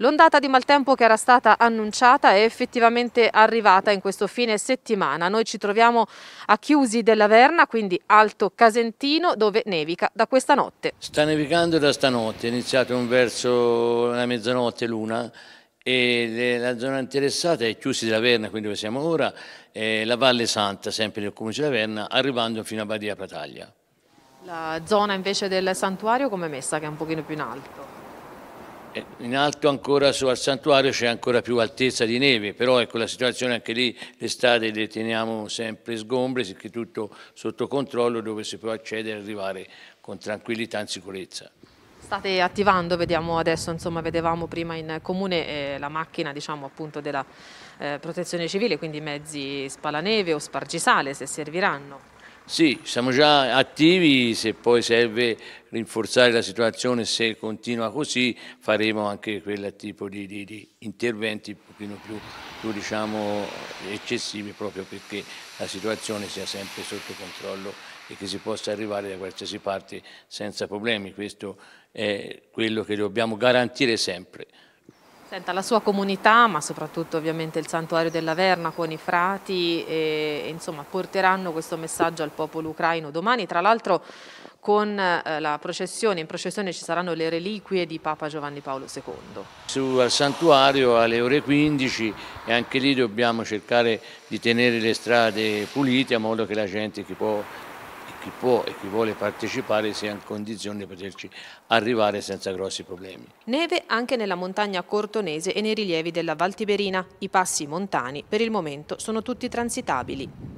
L'ondata di maltempo che era stata annunciata è effettivamente arrivata in questo fine settimana. Noi ci troviamo a Chiusi della Verna, quindi Alto Casentino, dove nevica da questa notte. Sta nevicando da stanotte, è iniziato verso la mezzanotte, l'una, e la zona interessata è Chiusi della Verna, quindi dove siamo ora, e la Valle Santa, sempre nel comune della Verna, arrivando fino a Badia Pataglia. La zona invece del santuario come messa che è un pochino più in alto? Eh, in alto ancora sul santuario c'è ancora più altezza di neve, però ecco la situazione anche lì, l'estate le teniamo sempre sgombre, sicché tutto sotto controllo dove si può accedere e arrivare con tranquillità e sicurezza. State attivando, vediamo adesso, insomma vedevamo prima in comune eh, la macchina diciamo appunto della eh, protezione civile, quindi mezzi spalaneve o spargisale se serviranno. Sì, siamo già attivi, se poi serve rinforzare la situazione, se continua così faremo anche quel tipo di, di, di interventi un pochino più, più diciamo, eccessivi proprio perché la situazione sia sempre sotto controllo e che si possa arrivare da qualsiasi parte senza problemi. Questo è quello che dobbiamo garantire sempre. Senta, la sua comunità, ma soprattutto ovviamente il santuario della Verna con i frati, e, insomma, porteranno questo messaggio al popolo ucraino domani. Tra l'altro con eh, la processione, in processione ci saranno le reliquie di Papa Giovanni Paolo II. Su al santuario alle ore 15 e anche lì dobbiamo cercare di tenere le strade pulite a modo che la gente che può chi può e chi vuole partecipare sia in condizione di poterci arrivare senza grossi problemi. Neve anche nella montagna cortonese e nei rilievi della Valtiberina. I passi montani per il momento sono tutti transitabili.